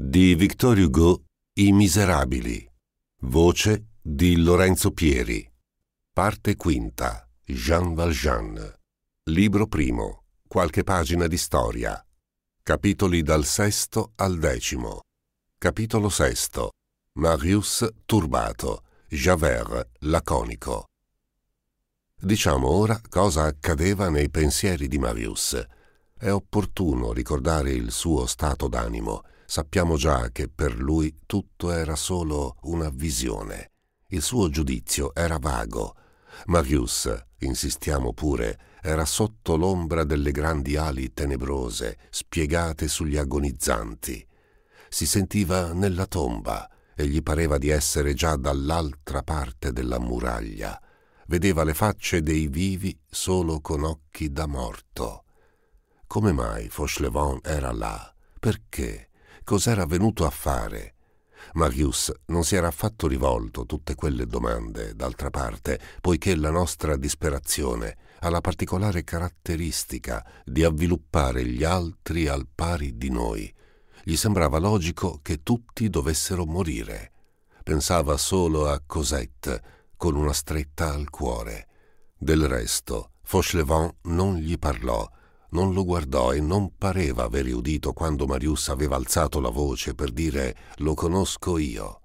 di Victor Hugo I Miserabili. Voce di Lorenzo Pieri. Parte quinta. Jean Valjean. Libro primo. Qualche pagina di storia. Capitoli dal sesto al decimo. Capitolo sesto. Marius turbato. Javert laconico. Diciamo ora cosa accadeva nei pensieri di Marius. È opportuno ricordare il suo stato d'animo sappiamo già che per lui tutto era solo una visione. Il suo giudizio era vago. Marius, insistiamo pure, era sotto l'ombra delle grandi ali tenebrose spiegate sugli agonizzanti. Si sentiva nella tomba e gli pareva di essere già dall'altra parte della muraglia. Vedeva le facce dei vivi solo con occhi da morto. Come mai Fauchelevent era là? Perché? cos'era venuto a fare. Marius non si era affatto rivolto tutte quelle domande, d'altra parte, poiché la nostra disperazione ha la particolare caratteristica di avviluppare gli altri al pari di noi. Gli sembrava logico che tutti dovessero morire. Pensava solo a Cosette, con una stretta al cuore. Del resto, Fauchelevent non gli parlò, non lo guardò e non pareva aver udito quando Marius aveva alzato la voce per dire lo conosco io.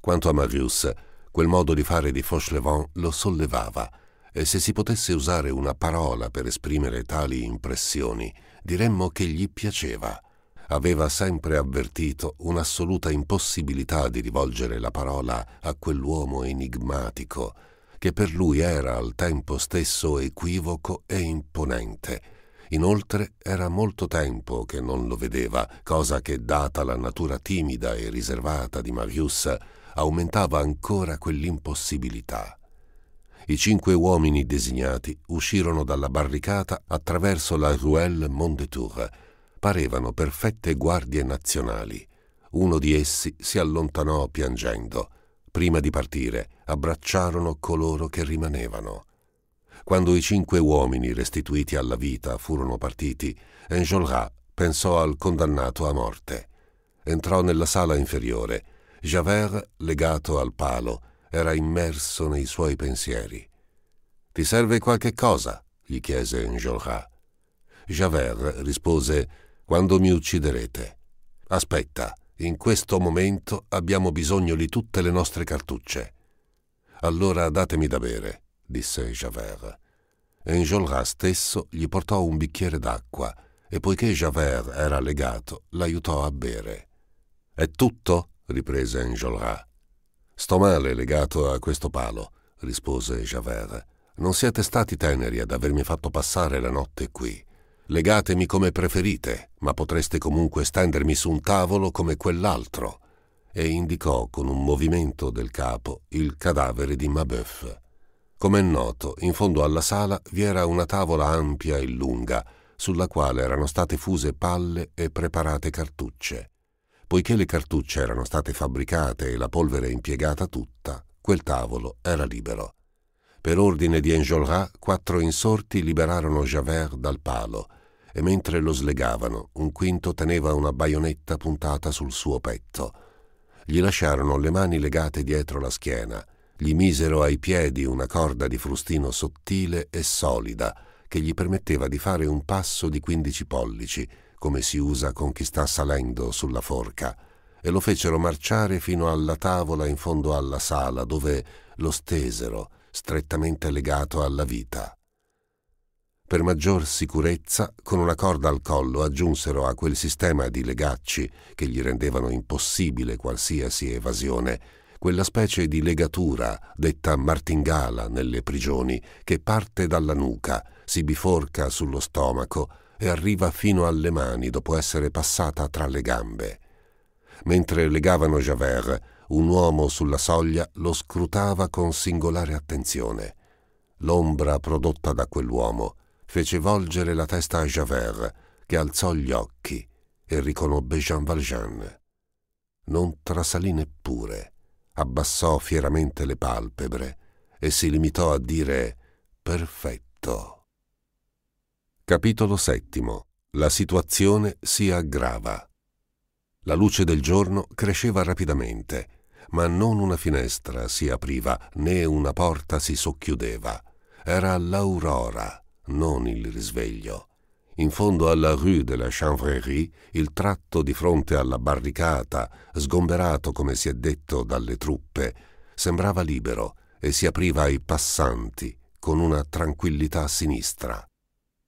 Quanto a Marius, quel modo di fare di Fauchelevent lo sollevava e se si potesse usare una parola per esprimere tali impressioni, diremmo che gli piaceva. Aveva sempre avvertito un'assoluta impossibilità di rivolgere la parola a quell'uomo enigmatico, che per lui era al tempo stesso equivoco e imponente Inoltre era molto tempo che non lo vedeva, cosa che, data la natura timida e riservata di Marius, aumentava ancora quell'impossibilità. I cinque uomini designati uscirono dalla barricata attraverso la Ruelle Mondetour. Parevano perfette guardie nazionali. Uno di essi si allontanò piangendo. Prima di partire, abbracciarono coloro che rimanevano. Quando i cinque uomini restituiti alla vita furono partiti, Enjolras pensò al condannato a morte. Entrò nella sala inferiore. Javert, legato al palo, era immerso nei suoi pensieri. Ti serve qualche cosa? gli chiese Enjolras. Javert rispose Quando mi ucciderete. Aspetta, in questo momento abbiamo bisogno di tutte le nostre cartucce. Allora datemi da bere disse Javert. Enjolras stesso gli portò un bicchiere d'acqua e poiché Javert era legato, l'aiutò a bere. È tutto? riprese Enjolras. Sto male legato a questo palo, rispose Javert. Non siete stati teneri ad avermi fatto passare la notte qui. Legatemi come preferite, ma potreste comunque stendermi su un tavolo come quell'altro. E indicò con un movimento del capo il cadavere di Mabeuf. Come è noto, in fondo alla sala vi era una tavola ampia e lunga, sulla quale erano state fuse palle e preparate cartucce. Poiché le cartucce erano state fabbricate e la polvere impiegata tutta, quel tavolo era libero. Per ordine di Enjolras, quattro insorti liberarono Javert dal palo e mentre lo slegavano, un quinto teneva una baionetta puntata sul suo petto. Gli lasciarono le mani legate dietro la schiena – gli misero ai piedi una corda di frustino sottile e solida che gli permetteva di fare un passo di 15 pollici, come si usa con chi sta salendo sulla forca, e lo fecero marciare fino alla tavola in fondo alla sala dove lo stesero, strettamente legato alla vita. Per maggior sicurezza, con una corda al collo aggiunsero a quel sistema di legacci che gli rendevano impossibile qualsiasi evasione, quella specie di legatura detta martingala nelle prigioni, che parte dalla nuca, si biforca sullo stomaco e arriva fino alle mani dopo essere passata tra le gambe. Mentre legavano Javert, un uomo sulla soglia lo scrutava con singolare attenzione. L'ombra prodotta da quell'uomo fece volgere la testa a Javert, che alzò gli occhi e riconobbe Jean Valjean. Non trasalì neppure abbassò fieramente le palpebre e si limitò a dire perfetto. Capitolo settimo. La situazione si aggrava. La luce del giorno cresceva rapidamente, ma non una finestra si apriva né una porta si socchiudeva. Era l'aurora, non il risveglio in fondo alla rue de la Chanvrerie, il tratto di fronte alla barricata, sgomberato come si è detto dalle truppe, sembrava libero e si apriva ai passanti con una tranquillità sinistra.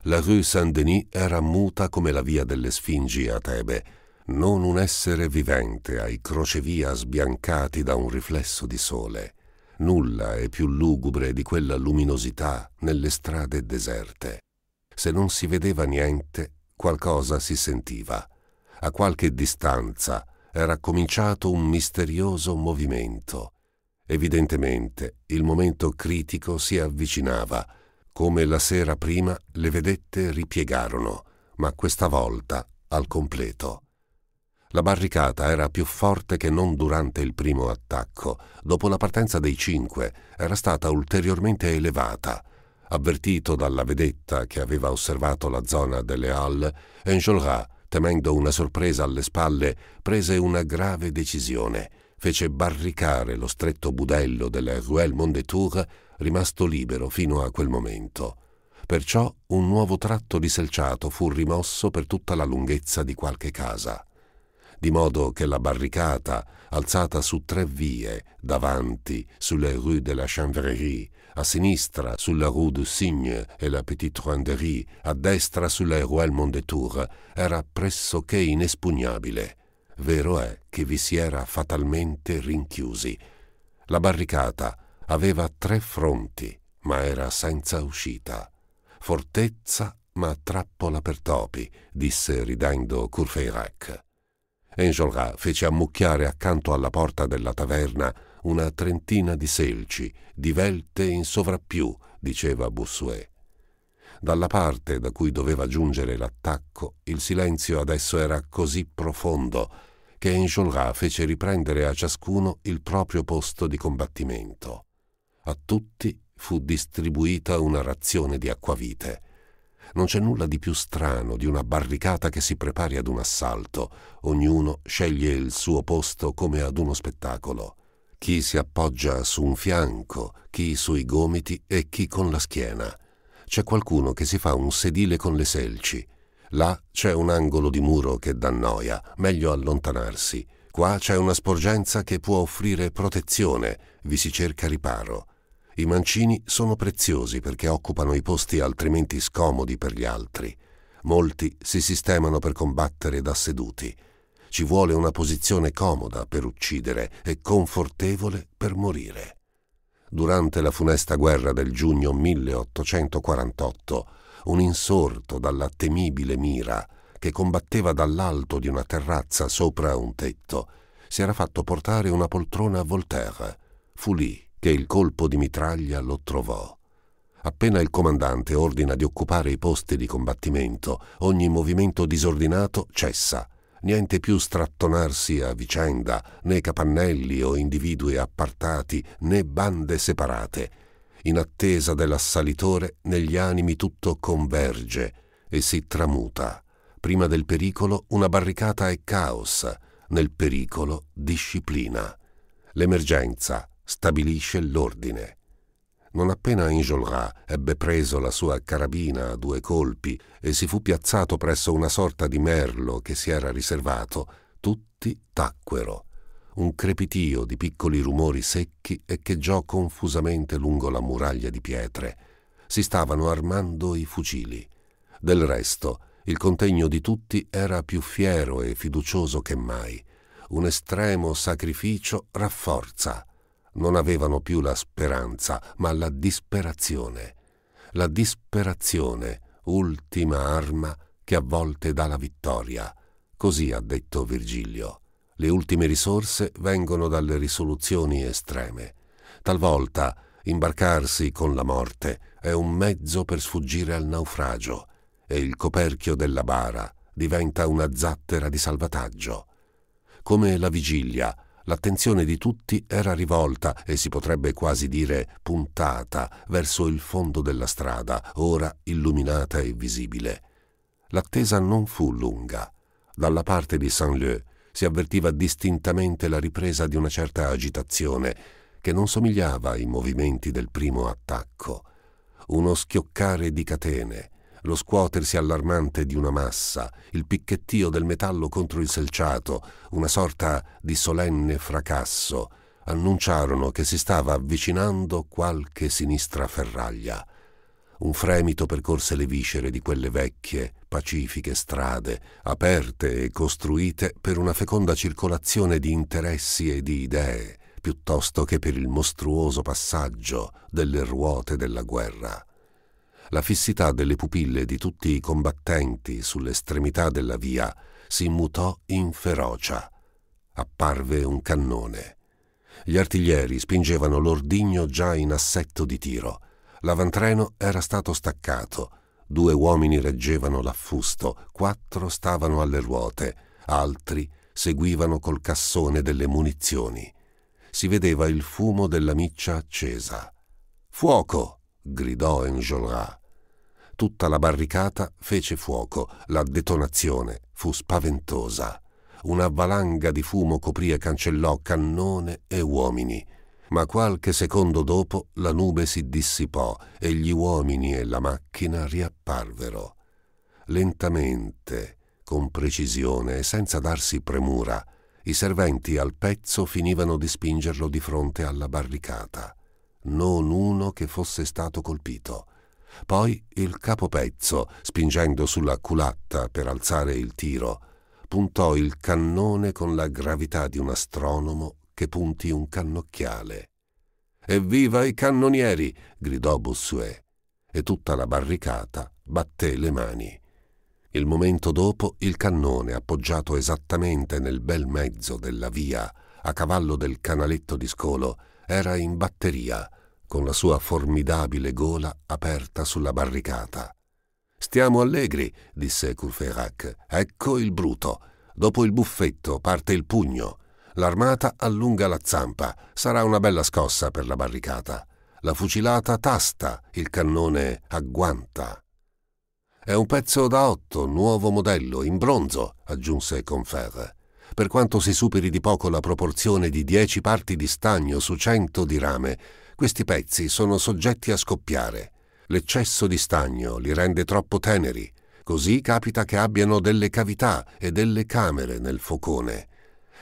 La rue Saint-Denis era muta come la via delle Sfingi a Tebe, non un essere vivente ai crocevia sbiancati da un riflesso di sole. Nulla è più lugubre di quella luminosità nelle strade deserte. Se non si vedeva niente, qualcosa si sentiva. A qualche distanza era cominciato un misterioso movimento. Evidentemente il momento critico si avvicinava. Come la sera prima le vedette ripiegarono, ma questa volta al completo. La barricata era più forte che non durante il primo attacco. Dopo la partenza dei cinque era stata ulteriormente elevata Avvertito dalla vedetta che aveva osservato la zona delle Halles, Enjolras, temendo una sorpresa alle spalle, prese una grave decisione. Fece barricare lo stretto budello della Ruelle Mondetour, rimasto libero fino a quel momento. Perciò un nuovo tratto di selciato fu rimosso per tutta la lunghezza di qualche casa di modo che la barricata, alzata su tre vie, davanti, sulle rue de la Chanvrerie, a sinistra sulla rue du Cygne e la Petite Renderie, a destra sulla Rue Mondetour, era pressoché inespugnabile. Vero è che vi si era fatalmente rinchiusi. La barricata aveva tre fronti, ma era senza uscita. Fortezza, ma trappola per topi, disse ridendo Courfeyrac. Enjolras fece ammucchiare accanto alla porta della taverna una trentina di selci, divelte in sovrappiù, diceva Bossuet. Dalla parte da cui doveva giungere l'attacco, il silenzio adesso era così profondo che Enjolras fece riprendere a ciascuno il proprio posto di combattimento. A tutti fu distribuita una razione di acquavite. Non c'è nulla di più strano di una barricata che si prepari ad un assalto. Ognuno sceglie il suo posto come ad uno spettacolo chi si appoggia su un fianco, chi sui gomiti e chi con la schiena. C'è qualcuno che si fa un sedile con le selci. Là c'è un angolo di muro che dà noia, meglio allontanarsi. Qua c'è una sporgenza che può offrire protezione, vi si cerca riparo. I mancini sono preziosi perché occupano i posti altrimenti scomodi per gli altri. Molti si sistemano per combattere da seduti. Ci vuole una posizione comoda per uccidere e confortevole per morire. Durante la funesta guerra del giugno 1848, un insorto dalla temibile mira che combatteva dall'alto di una terrazza sopra un tetto, si era fatto portare una poltrona a Voltaire. Fu lì che il colpo di mitraglia lo trovò. Appena il comandante ordina di occupare i posti di combattimento, ogni movimento disordinato cessa niente più strattonarsi a vicenda, né capannelli o individui appartati, né bande separate. In attesa dell'assalitore negli animi tutto converge e si tramuta. Prima del pericolo una barricata è caos, nel pericolo disciplina. L'emergenza stabilisce l'ordine. Non appena Enjolras ebbe preso la sua carabina a due colpi e si fu piazzato presso una sorta di merlo che si era riservato, tutti tacquero. Un crepitio di piccoli rumori secchi echeggiò confusamente lungo la muraglia di pietre. Si stavano armando i fucili. Del resto, il contegno di tutti era più fiero e fiducioso che mai. Un estremo sacrificio rafforza non avevano più la speranza, ma la disperazione. La disperazione, ultima arma che a volte dà la vittoria. Così ha detto Virgilio. Le ultime risorse vengono dalle risoluzioni estreme. Talvolta imbarcarsi con la morte è un mezzo per sfuggire al naufragio e il coperchio della bara diventa una zattera di salvataggio. Come la vigilia, L'attenzione di tutti era rivolta e si potrebbe quasi dire puntata verso il fondo della strada, ora illuminata e visibile. L'attesa non fu lunga. Dalla parte di Saint-Leu si avvertiva distintamente la ripresa di una certa agitazione che non somigliava ai movimenti del primo attacco. Uno schioccare di catene, lo scuotersi allarmante di una massa, il picchettio del metallo contro il selciato, una sorta di solenne fracasso, annunciarono che si stava avvicinando qualche sinistra ferraglia. Un fremito percorse le viscere di quelle vecchie, pacifiche strade, aperte e costruite per una feconda circolazione di interessi e di idee, piuttosto che per il mostruoso passaggio delle ruote della guerra la fissità delle pupille di tutti i combattenti sull'estremità della via si mutò in ferocia. Apparve un cannone. Gli artiglieri spingevano l'ordigno già in assetto di tiro. L'avantreno era stato staccato. Due uomini reggevano l'affusto, quattro stavano alle ruote, altri seguivano col cassone delle munizioni. Si vedeva il fumo della miccia accesa. Fuoco! gridò Enjolras. Tutta la barricata fece fuoco, la detonazione fu spaventosa. Una valanga di fumo coprì e cancellò cannone e uomini. Ma qualche secondo dopo la nube si dissipò e gli uomini e la macchina riapparvero. Lentamente, con precisione e senza darsi premura, i serventi al pezzo finivano di spingerlo di fronte alla barricata. Non uno che fosse stato colpito poi il capopezzo, spingendo sulla culatta per alzare il tiro, puntò il cannone con la gravità di un astronomo che punti un cannocchiale. Evviva i cannonieri! gridò Bossuet, e tutta la barricata batté le mani. Il momento dopo il cannone, appoggiato esattamente nel bel mezzo della via, a cavallo del canaletto di scolo, era in batteria, con la sua formidabile gola aperta sulla barricata. Stiamo allegri, disse Courfeyrac. Ecco il bruto. Dopo il buffetto parte il pugno. L'armata allunga la zampa. Sarà una bella scossa per la barricata. La fucilata tasta, il cannone agguanta. È un pezzo da otto, nuovo modello, in bronzo, aggiunse Confer. Per quanto si superi di poco la proporzione di dieci parti di stagno su cento di rame, questi pezzi sono soggetti a scoppiare. L'eccesso di stagno li rende troppo teneri, così capita che abbiano delle cavità e delle camere nel focone.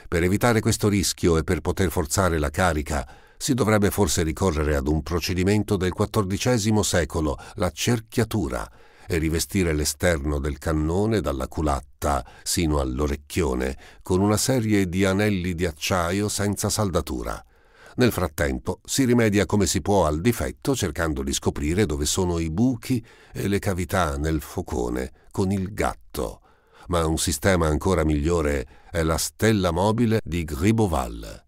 Per evitare questo rischio e per poter forzare la carica, si dovrebbe forse ricorrere ad un procedimento del XIV secolo, la cerchiatura, e rivestire l'esterno del cannone dalla culatta sino all'orecchione con una serie di anelli di acciaio senza saldatura. Nel frattempo si rimedia come si può al difetto cercando di scoprire dove sono i buchi e le cavità nel focone con il gatto. Ma un sistema ancora migliore è la stella mobile di Griboval.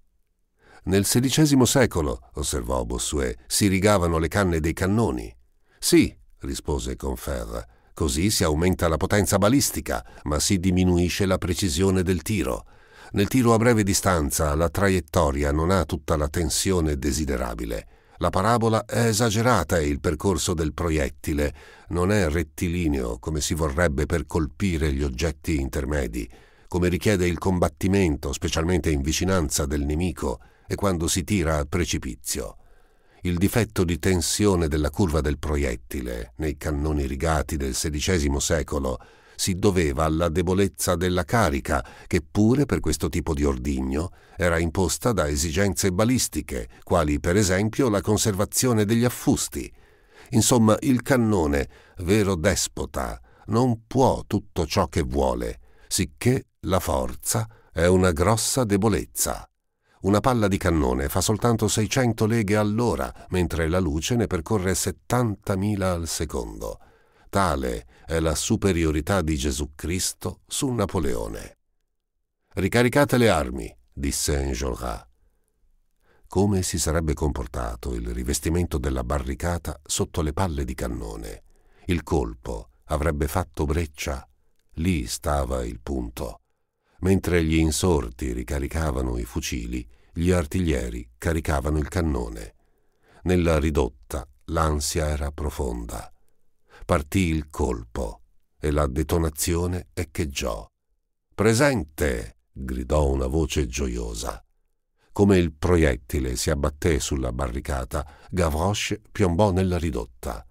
Nel XVI secolo, osservò Bossuet, si rigavano le canne dei cannoni. Sì, rispose Confer, così si aumenta la potenza balistica, ma si diminuisce la precisione del tiro. Nel tiro a breve distanza la traiettoria non ha tutta la tensione desiderabile. La parabola è esagerata e il percorso del proiettile non è rettilineo come si vorrebbe per colpire gli oggetti intermedi, come richiede il combattimento, specialmente in vicinanza del nemico e quando si tira a precipizio. Il difetto di tensione della curva del proiettile nei cannoni rigati del XVI secolo si doveva alla debolezza della carica, che pure per questo tipo di ordigno era imposta da esigenze balistiche, quali per esempio la conservazione degli affusti. Insomma, il cannone, vero despota, non può tutto ciò che vuole, sicché la forza è una grossa debolezza. Una palla di cannone fa soltanto 600 leghe all'ora, mentre la luce ne percorre 70.000 al secondo. Tale è la superiorità di Gesù Cristo su Napoleone. Ricaricate le armi, disse Enjolras. Come si sarebbe comportato il rivestimento della barricata sotto le palle di cannone? Il colpo avrebbe fatto breccia. Lì stava il punto. Mentre gli insorti ricaricavano i fucili, gli artiglieri caricavano il cannone. Nella ridotta l'ansia era profonda partì il colpo e la detonazione echeggiò. Presente! gridò una voce gioiosa. Come il proiettile si abbatté sulla barricata, Gavroche piombò nella ridotta.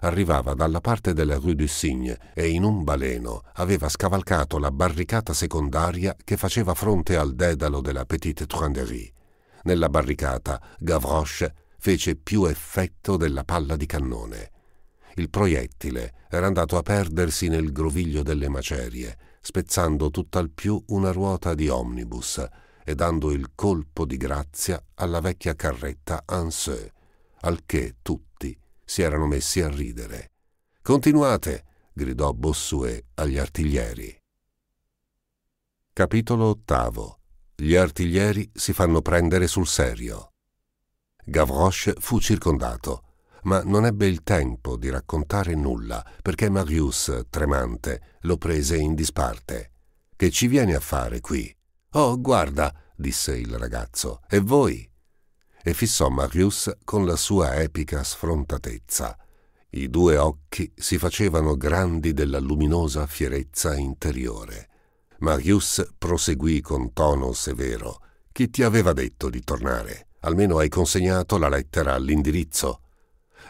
Arrivava dalla parte della Rue du Cygne e in un baleno aveva scavalcato la barricata secondaria che faceva fronte al dedalo della Petite Truanderie. Nella barricata Gavroche fece più effetto della palla di cannone. Il proiettile era andato a perdersi nel groviglio delle macerie, spezzando tutt'al più una ruota di omnibus e dando il colpo di grazia alla vecchia carretta Anseu, al che tutti si erano messi a ridere. Continuate! gridò Bossuet agli artiglieri. Capitolo ottavo. Gli artiglieri si fanno prendere sul serio. Gavroche fu circondato ma non ebbe il tempo di raccontare nulla perché Marius, tremante, lo prese in disparte. Che ci vieni a fare qui? Oh, guarda, disse il ragazzo, e voi? E fissò Marius con la sua epica sfrontatezza. I due occhi si facevano grandi della luminosa fierezza interiore. Marius proseguì con tono severo. Chi ti aveva detto di tornare? Almeno hai consegnato la lettera all'indirizzo.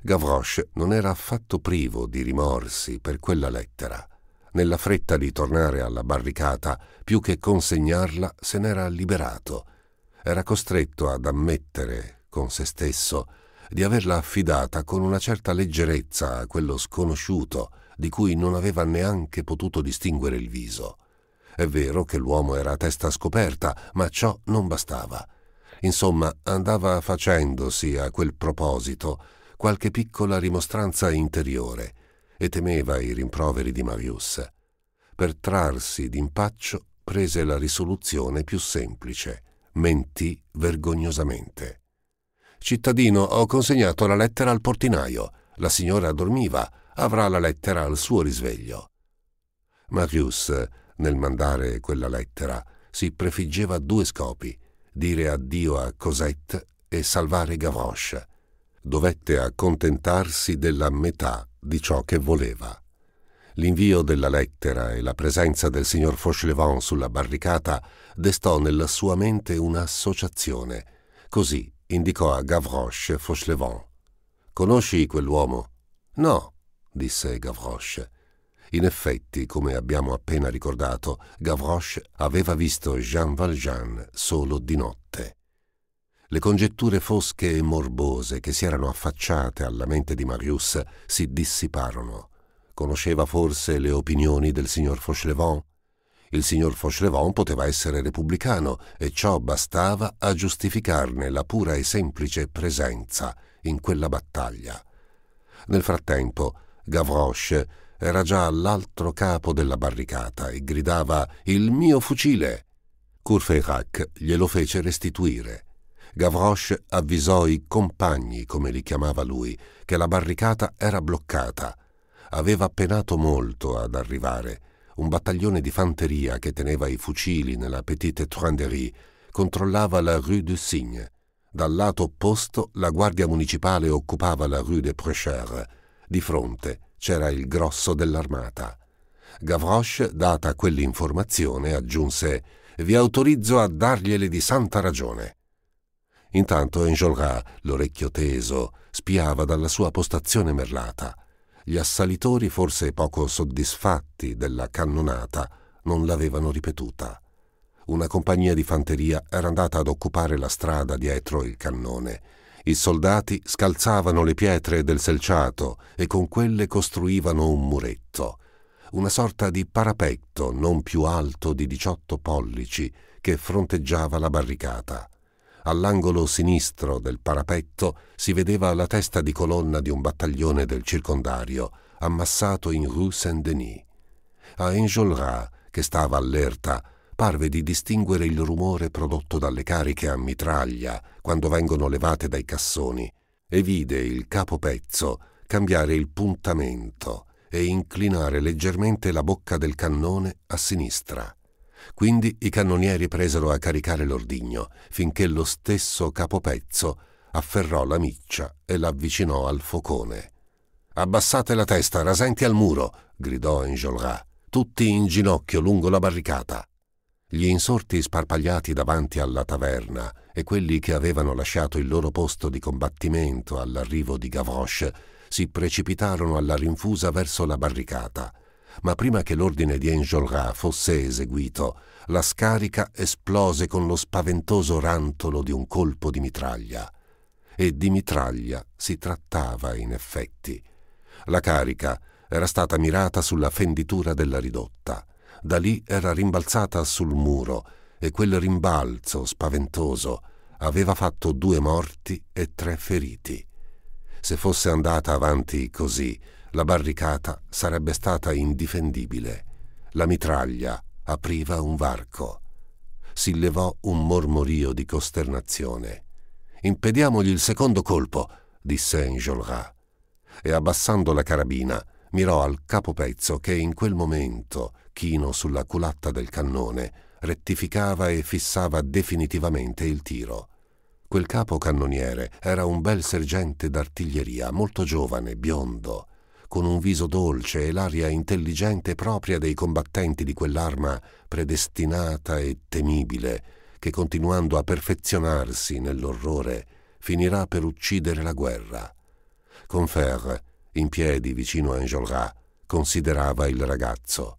Gavroche non era affatto privo di rimorsi per quella lettera. Nella fretta di tornare alla barricata, più che consegnarla, se n'era liberato. Era costretto ad ammettere, con se stesso, di averla affidata con una certa leggerezza a quello sconosciuto di cui non aveva neanche potuto distinguere il viso. È vero che l'uomo era a testa scoperta, ma ciò non bastava. Insomma, andava facendosi a quel proposito qualche piccola rimostranza interiore e temeva i rimproveri di Marius. Per trarsi d'impaccio prese la risoluzione più semplice. Mentì vergognosamente. Cittadino, ho consegnato la lettera al portinaio. La signora dormiva. Avrà la lettera al suo risveglio. Marius, nel mandare quella lettera, si prefiggeva due scopi: dire addio a Cosette e salvare Gavroche dovette accontentarsi della metà di ciò che voleva. L'invio della lettera e la presenza del signor Fauchelevent sulla barricata destò nella sua mente un'associazione. Così indicò a Gavroche Fauchelevent. Conosci quell'uomo? No, disse Gavroche. In effetti, come abbiamo appena ricordato, Gavroche aveva visto Jean Valjean solo di notte. Le congetture fosche e morbose che si erano affacciate alla mente di Marius si dissiparono. Conosceva forse le opinioni del signor Fauchelevent? Il signor Fauchelevent poteva essere repubblicano e ciò bastava a giustificarne la pura e semplice presenza in quella battaglia. Nel frattempo, Gavroche era già all'altro capo della barricata e gridava «Il mio fucile!». Courfeyrac glielo fece restituire Gavroche avvisò i compagni, come li chiamava lui, che la barricata era bloccata. Aveva penato molto ad arrivare. Un battaglione di fanteria che teneva i fucili nella Petite Truanderie controllava la Rue du Cygne. Dal lato opposto la guardia municipale occupava la Rue des Prêcheurs. Di fronte c'era il grosso dell'armata. Gavroche, data quell'informazione, aggiunse «Vi autorizzo a dargliele di santa ragione». Intanto Enjolras, l'orecchio teso, spiava dalla sua postazione merlata. Gli assalitori, forse poco soddisfatti della cannonata, non l'avevano ripetuta. Una compagnia di fanteria era andata ad occupare la strada dietro il cannone. I soldati scalzavano le pietre del selciato e con quelle costruivano un muretto, una sorta di parapetto non più alto di 18 pollici che fronteggiava la barricata. All'angolo sinistro del parapetto si vedeva la testa di colonna di un battaglione del circondario, ammassato in Rue Saint-Denis. A Enjolras, che stava allerta, parve di distinguere il rumore prodotto dalle cariche a mitraglia quando vengono levate dai cassoni e vide il capo pezzo cambiare il puntamento e inclinare leggermente la bocca del cannone a sinistra. Quindi i cannonieri presero a caricare l'ordigno, finché lo stesso capopezzo afferrò la miccia e l'avvicinò al focone. Abbassate la testa, rasenti al muro, gridò Enjolras, tutti in ginocchio lungo la barricata. Gli insorti sparpagliati davanti alla taverna e quelli che avevano lasciato il loro posto di combattimento all'arrivo di Gavroche si precipitarono alla rinfusa verso la barricata ma prima che l'ordine di Enjolras fosse eseguito, la scarica esplose con lo spaventoso rantolo di un colpo di mitraglia. E di mitraglia si trattava in effetti. La carica era stata mirata sulla fenditura della ridotta. Da lì era rimbalzata sul muro e quel rimbalzo spaventoso aveva fatto due morti e tre feriti. Se fosse andata avanti così, la barricata sarebbe stata indifendibile. La mitraglia apriva un varco. Si levò un mormorio di costernazione. Impediamogli il secondo colpo, disse Enjolras. E abbassando la carabina, mirò al capopezzo che in quel momento, chino sulla culatta del cannone, rettificava e fissava definitivamente il tiro. Quel capo cannoniere era un bel sergente d'artiglieria, molto giovane, biondo, con un viso dolce e l'aria intelligente propria dei combattenti di quell'arma predestinata e temibile, che continuando a perfezionarsi nell'orrore, finirà per uccidere la guerra. Confer, in piedi vicino a Enjolras, considerava il ragazzo.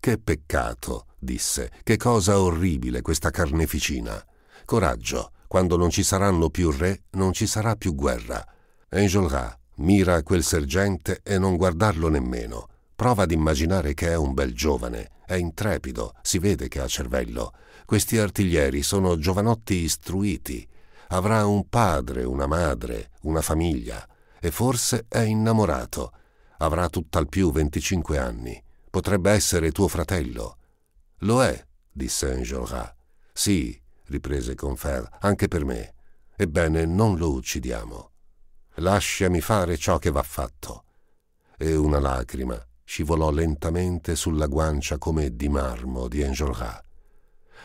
Che peccato, disse, che cosa orribile questa carneficina. Coraggio, quando non ci saranno più re, non ci sarà più guerra. Enjolras Mira quel sergente e non guardarlo nemmeno. Prova ad immaginare che è un bel giovane, è intrepido, si vede che ha cervello. Questi artiglieri sono giovanotti istruiti. Avrà un padre, una madre, una famiglia e forse è innamorato. Avrà tutt'al più 25 anni. Potrebbe essere tuo fratello. Lo è, disse Enjolras. Sì, riprese Confer, anche per me. Ebbene, non lo uccidiamo lasciami fare ciò che va fatto. E una lacrima scivolò lentamente sulla guancia come di marmo di Enjolras.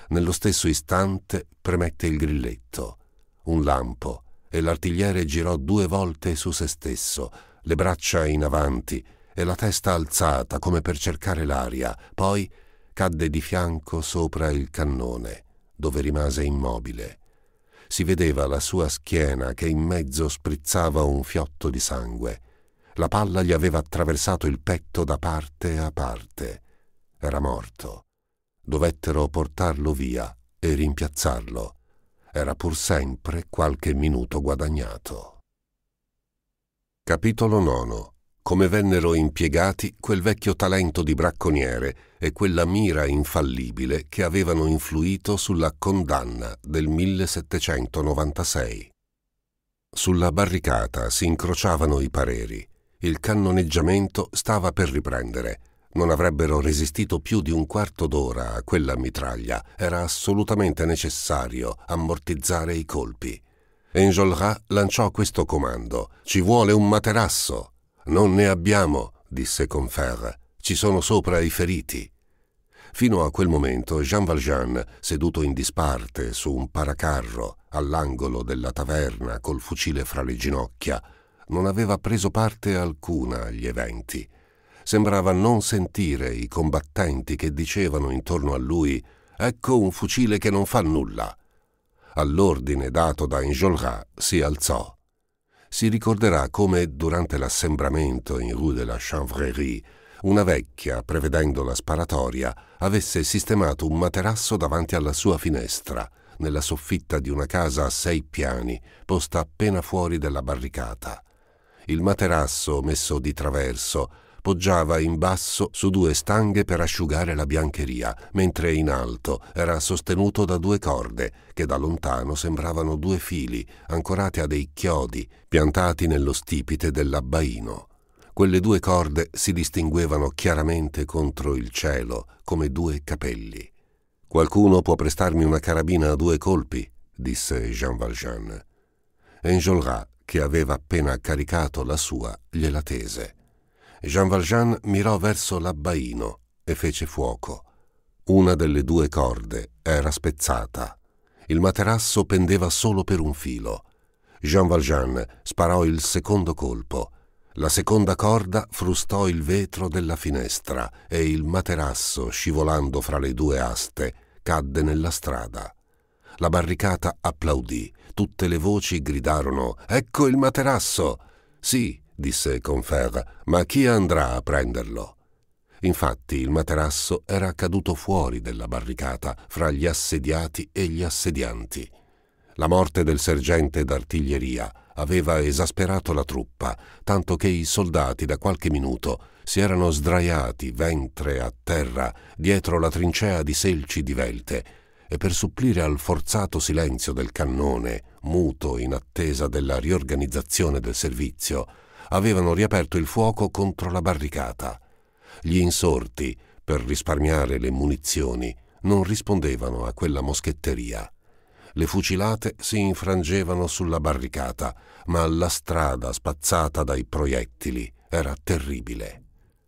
Nello stesso istante premette il grilletto, un lampo, e l'artigliere girò due volte su se stesso, le braccia in avanti e la testa alzata come per cercare l'aria, poi cadde di fianco sopra il cannone, dove rimase immobile si vedeva la sua schiena che in mezzo sprizzava un fiotto di sangue. La palla gli aveva attraversato il petto da parte a parte. Era morto. Dovettero portarlo via e rimpiazzarlo. Era pur sempre qualche minuto guadagnato. Capitolo 9 come vennero impiegati quel vecchio talento di bracconiere e quella mira infallibile che avevano influito sulla condanna del 1796. Sulla barricata si incrociavano i pareri. Il cannoneggiamento stava per riprendere. Non avrebbero resistito più di un quarto d'ora a quella mitraglia. Era assolutamente necessario ammortizzare i colpi. Enjolras lanciò questo comando. Ci vuole un materasso. Non ne abbiamo, disse Confer. Ci sono sopra i feriti. Fino a quel momento Jean Valjean, seduto in disparte su un paracarro all'angolo della taverna col fucile fra le ginocchia, non aveva preso parte alcuna agli eventi. Sembrava non sentire i combattenti che dicevano intorno a lui Ecco un fucile che non fa nulla. All'ordine dato da Enjolras si alzò si ricorderà come durante l'assembramento in Rue de la Chanvrerie una vecchia, prevedendo la sparatoria, avesse sistemato un materasso davanti alla sua finestra, nella soffitta di una casa a sei piani, posta appena fuori della barricata. Il materasso, messo di traverso, appoggiava in basso su due stanghe per asciugare la biancheria, mentre in alto era sostenuto da due corde che da lontano sembravano due fili ancorati a dei chiodi piantati nello stipite dell'abbaino. Quelle due corde si distinguevano chiaramente contro il cielo come due capelli. Qualcuno può prestarmi una carabina a due colpi, disse Jean Valjean. Enjolras, che aveva appena caricato la sua, gliela tese. Jean Valjean mirò verso l'abbaino e fece fuoco. Una delle due corde era spezzata. Il materasso pendeva solo per un filo. Jean Valjean sparò il secondo colpo. La seconda corda frustò il vetro della finestra e il materasso, scivolando fra le due aste, cadde nella strada. La barricata applaudì. Tutte le voci gridarono Ecco il materasso! Sì, disse Confer, ma chi andrà a prenderlo? Infatti il materasso era caduto fuori della barricata fra gli assediati e gli assedianti. La morte del sergente d'artiglieria aveva esasperato la truppa, tanto che i soldati da qualche minuto si erano sdraiati ventre a terra dietro la trincea di selci divelte e per supplire al forzato silenzio del cannone, muto in attesa della riorganizzazione del servizio, avevano riaperto il fuoco contro la barricata. Gli insorti, per risparmiare le munizioni, non rispondevano a quella moschetteria. Le fucilate si infrangevano sulla barricata, ma la strada spazzata dai proiettili era terribile.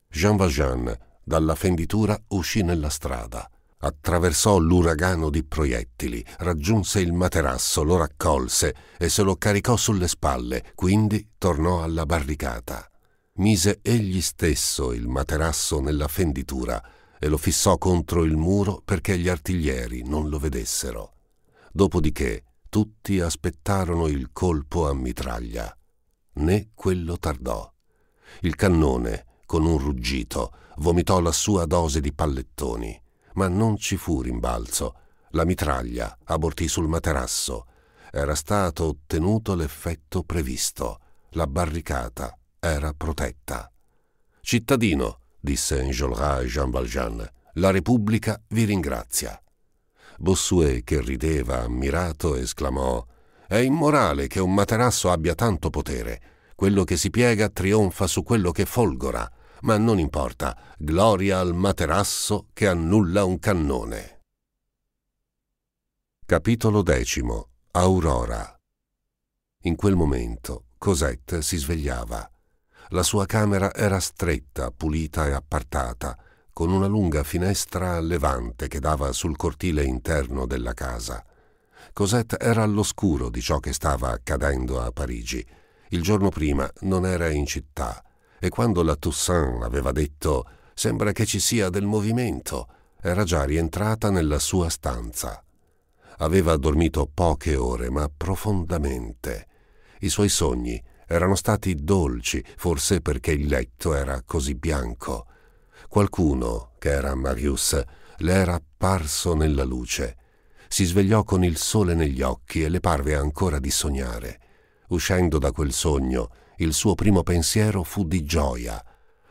Jean Valjean, dalla fenditura, uscì nella strada attraversò l'uragano di proiettili, raggiunse il materasso, lo raccolse e se lo caricò sulle spalle, quindi tornò alla barricata. Mise egli stesso il materasso nella fenditura e lo fissò contro il muro perché gli artiglieri non lo vedessero. Dopodiché tutti aspettarono il colpo a mitraglia. Né quello tardò. Il cannone, con un ruggito, vomitò la sua dose di pallettoni ma non ci fu rimbalzo. La mitraglia abortì sul materasso. Era stato ottenuto l'effetto previsto. La barricata era protetta. Cittadino, disse Enjolras a Jean Valjean, la Repubblica vi ringrazia. Bossuet, che rideva ammirato, esclamò È immorale che un materasso abbia tanto potere. Quello che si piega trionfa su quello che folgora ma non importa, gloria al materasso che annulla un cannone. Capitolo X. Aurora. In quel momento Cosette si svegliava. La sua camera era stretta, pulita e appartata, con una lunga finestra a levante che dava sul cortile interno della casa. Cosette era all'oscuro di ciò che stava accadendo a Parigi. Il giorno prima non era in città e quando la Toussaint aveva detto sembra che ci sia del movimento, era già rientrata nella sua stanza. Aveva dormito poche ore, ma profondamente. I suoi sogni erano stati dolci, forse perché il letto era così bianco. Qualcuno, che era Marius, le era apparso nella luce. Si svegliò con il sole negli occhi e le parve ancora di sognare. Uscendo da quel sogno, il suo primo pensiero fu di gioia.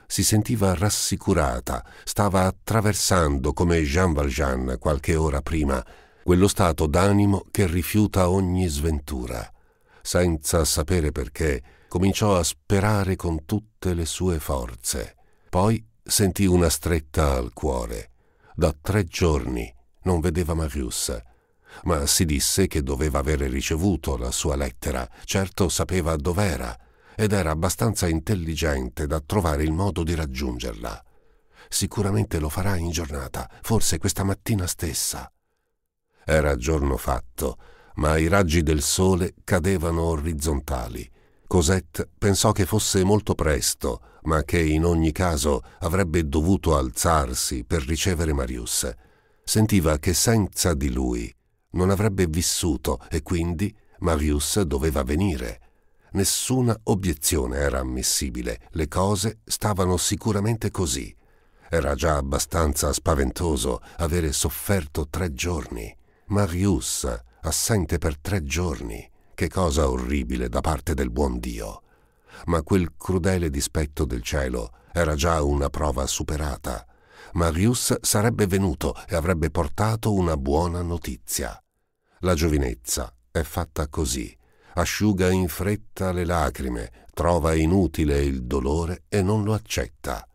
Si sentiva rassicurata, stava attraversando, come Jean Valjean qualche ora prima, quello stato d'animo che rifiuta ogni sventura. Senza sapere perché, cominciò a sperare con tutte le sue forze. Poi sentì una stretta al cuore. Da tre giorni non vedeva Marius, ma si disse che doveva avere ricevuto la sua lettera. Certo sapeva dov'era ed era abbastanza intelligente da trovare il modo di raggiungerla. Sicuramente lo farà in giornata, forse questa mattina stessa. Era giorno fatto, ma i raggi del sole cadevano orizzontali. Cosette pensò che fosse molto presto, ma che in ogni caso avrebbe dovuto alzarsi per ricevere Marius. Sentiva che senza di lui non avrebbe vissuto e quindi Marius doveva venire. Nessuna obiezione era ammissibile, le cose stavano sicuramente così. Era già abbastanza spaventoso avere sofferto tre giorni. Marius, assente per tre giorni, che cosa orribile da parte del buon Dio. Ma quel crudele dispetto del cielo era già una prova superata. Marius sarebbe venuto e avrebbe portato una buona notizia. La giovinezza è fatta così asciuga in fretta le lacrime, trova inutile il dolore e non lo accetta.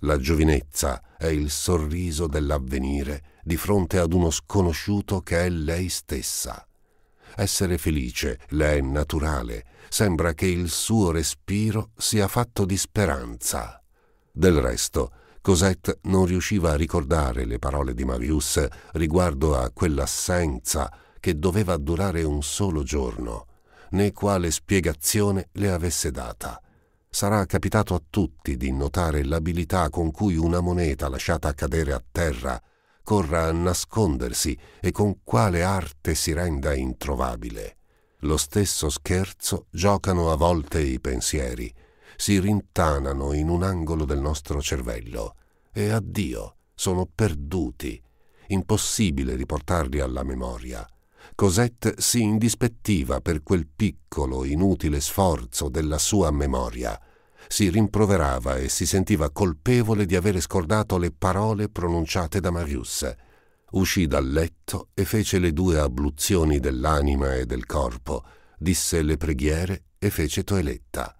La giovinezza è il sorriso dell'avvenire di fronte ad uno sconosciuto che è lei stessa. Essere felice le è naturale, sembra che il suo respiro sia fatto di speranza. Del resto, Cosette non riusciva a ricordare le parole di Marius riguardo a quell'assenza che doveva durare un solo giorno né quale spiegazione le avesse data. Sarà capitato a tutti di notare l'abilità con cui una moneta lasciata cadere a terra corra a nascondersi e con quale arte si renda introvabile. Lo stesso scherzo giocano a volte i pensieri, si rintanano in un angolo del nostro cervello e addio, sono perduti, impossibile riportarli alla memoria. Cosette si indispettiva per quel piccolo, inutile sforzo della sua memoria. Si rimproverava e si sentiva colpevole di avere scordato le parole pronunciate da Marius. Uscì dal letto e fece le due abluzioni dell'anima e del corpo, disse le preghiere e fece toeletta.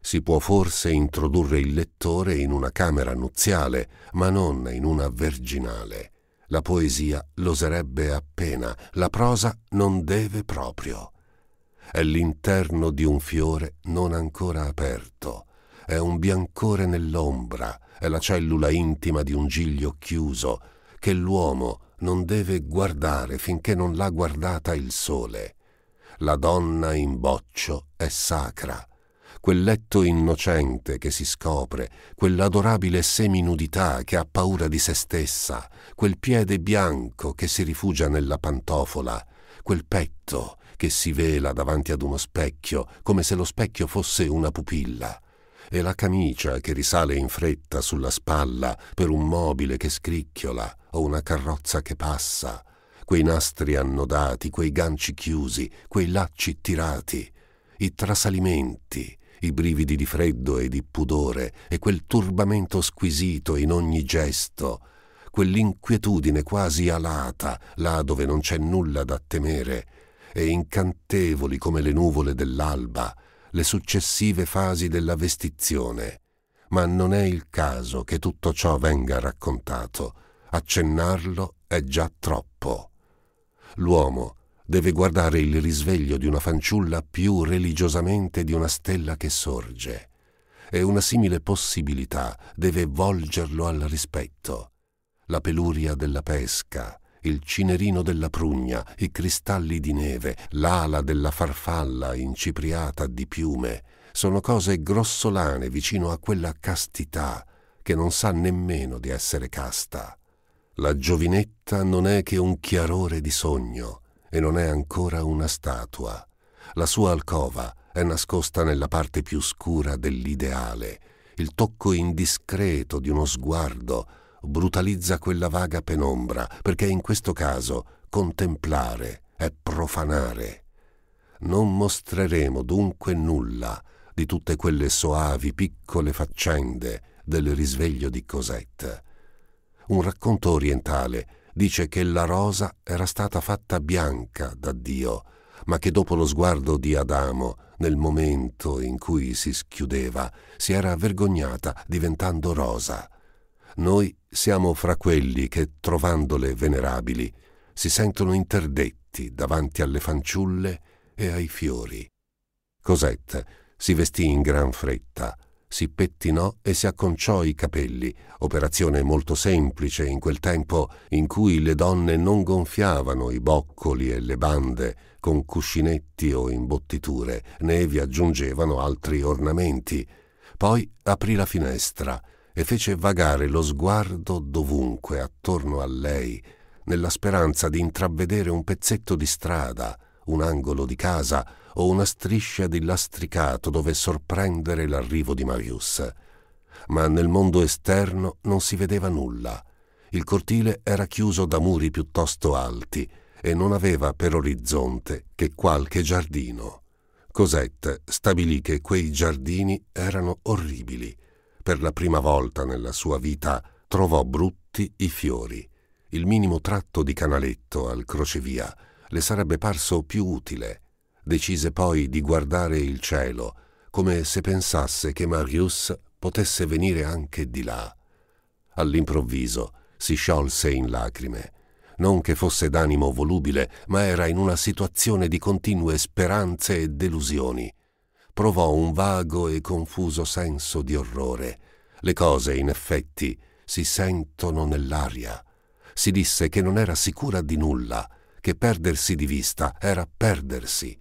Si può forse introdurre il lettore in una camera nuziale, ma non in una verginale. La poesia l'oserebbe appena, la prosa non deve proprio. È l'interno di un fiore non ancora aperto, è un biancore nell'ombra, è la cellula intima di un giglio chiuso, che l'uomo non deve guardare finché non l'ha guardata il sole. La donna in boccio è sacra, quel letto innocente che si scopre, quell'adorabile seminudità che ha paura di se stessa, quel piede bianco che si rifugia nella pantofola, quel petto che si vela davanti ad uno specchio come se lo specchio fosse una pupilla, e la camicia che risale in fretta sulla spalla per un mobile che scricchiola o una carrozza che passa, quei nastri annodati, quei ganci chiusi, quei lacci tirati, i trasalimenti, i brividi di freddo e di pudore e quel turbamento squisito in ogni gesto, quell'inquietudine quasi alata là dove non c'è nulla da temere, e incantevoli come le nuvole dell'alba, le successive fasi della vestizione. Ma non è il caso che tutto ciò venga raccontato, accennarlo è già troppo. L'uomo, deve guardare il risveglio di una fanciulla più religiosamente di una stella che sorge, e una simile possibilità deve volgerlo al rispetto. La peluria della pesca, il cinerino della prugna, i cristalli di neve, l'ala della farfalla incipriata di piume, sono cose grossolane vicino a quella castità che non sa nemmeno di essere casta. La giovinetta non è che un chiarore di sogno, e non è ancora una statua. La sua alcova è nascosta nella parte più scura dell'ideale. Il tocco indiscreto di uno sguardo brutalizza quella vaga penombra, perché in questo caso contemplare è profanare. Non mostreremo dunque nulla di tutte quelle soavi piccole faccende del risveglio di Cosette. Un racconto orientale dice che la rosa era stata fatta bianca da Dio, ma che dopo lo sguardo di Adamo, nel momento in cui si schiudeva, si era vergognata diventando rosa. Noi siamo fra quelli che, trovandole venerabili, si sentono interdetti davanti alle fanciulle e ai fiori. Cosette si vestì in gran fretta, si pettinò e si acconciò i capelli, operazione molto semplice in quel tempo in cui le donne non gonfiavano i boccoli e le bande con cuscinetti o imbottiture, né vi aggiungevano altri ornamenti. Poi aprì la finestra e fece vagare lo sguardo dovunque attorno a lei, nella speranza di intravedere un pezzetto di strada, un angolo di casa, o una striscia di lastricato dove sorprendere l'arrivo di Marius. Ma nel mondo esterno non si vedeva nulla. Il cortile era chiuso da muri piuttosto alti e non aveva per orizzonte che qualche giardino. Cosette stabilì che quei giardini erano orribili. Per la prima volta nella sua vita trovò brutti i fiori. Il minimo tratto di canaletto al crocevia le sarebbe parso più utile decise poi di guardare il cielo, come se pensasse che Marius potesse venire anche di là. All'improvviso si sciolse in lacrime. Non che fosse d'animo volubile, ma era in una situazione di continue speranze e delusioni. Provò un vago e confuso senso di orrore. Le cose, in effetti, si sentono nell'aria. Si disse che non era sicura di nulla, che perdersi di vista era perdersi,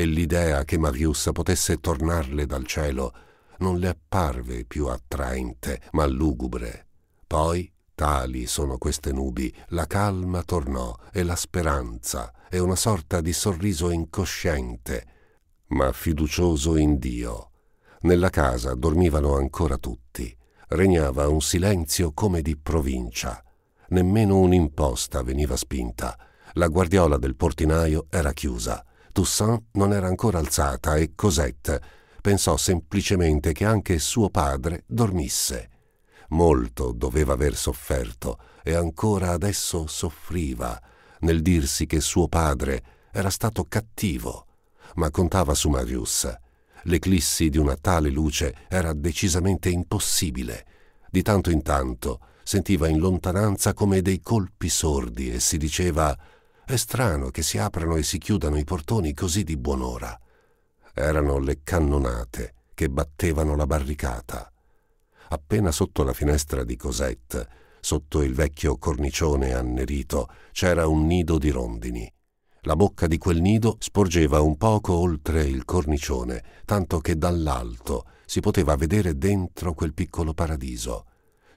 e l'idea che Marius potesse tornarle dal cielo non le apparve più attraente, ma lugubre. Poi, tali sono queste nubi, la calma tornò e la speranza e una sorta di sorriso incosciente, ma fiducioso in Dio. Nella casa dormivano ancora tutti. Regnava un silenzio come di provincia. Nemmeno un'imposta veniva spinta. La guardiola del portinaio era chiusa Toussaint non era ancora alzata e Cosette pensò semplicemente che anche suo padre dormisse. Molto doveva aver sofferto e ancora adesso soffriva nel dirsi che suo padre era stato cattivo, ma contava su Marius. L'eclissi di una tale luce era decisamente impossibile. Di tanto in tanto sentiva in lontananza come dei colpi sordi e si diceva è strano che si aprano e si chiudano i portoni così di buon'ora. Erano le cannonate che battevano la barricata. Appena sotto la finestra di Cosette, sotto il vecchio cornicione annerito, c'era un nido di rondini. La bocca di quel nido sporgeva un poco oltre il cornicione, tanto che dall'alto si poteva vedere dentro quel piccolo paradiso.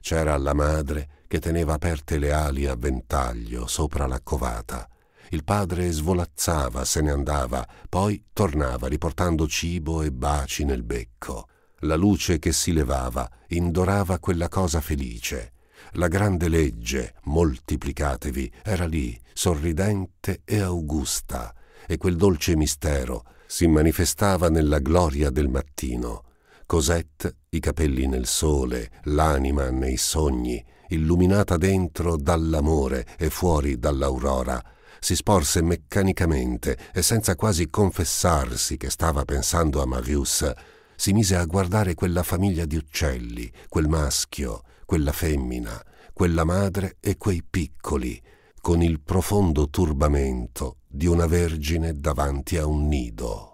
C'era la madre che teneva aperte le ali a ventaglio sopra la covata. Il padre svolazzava, se ne andava, poi tornava riportando cibo e baci nel becco. La luce che si levava indorava quella cosa felice. La grande legge, moltiplicatevi, era lì, sorridente e augusta, e quel dolce mistero si manifestava nella gloria del mattino. Cosette, i capelli nel sole, l'anima nei sogni, illuminata dentro dall'amore e fuori dall'aurora, si sporse meccanicamente e senza quasi confessarsi che stava pensando a Marius, si mise a guardare quella famiglia di uccelli, quel maschio, quella femmina, quella madre e quei piccoli, con il profondo turbamento di una vergine davanti a un nido.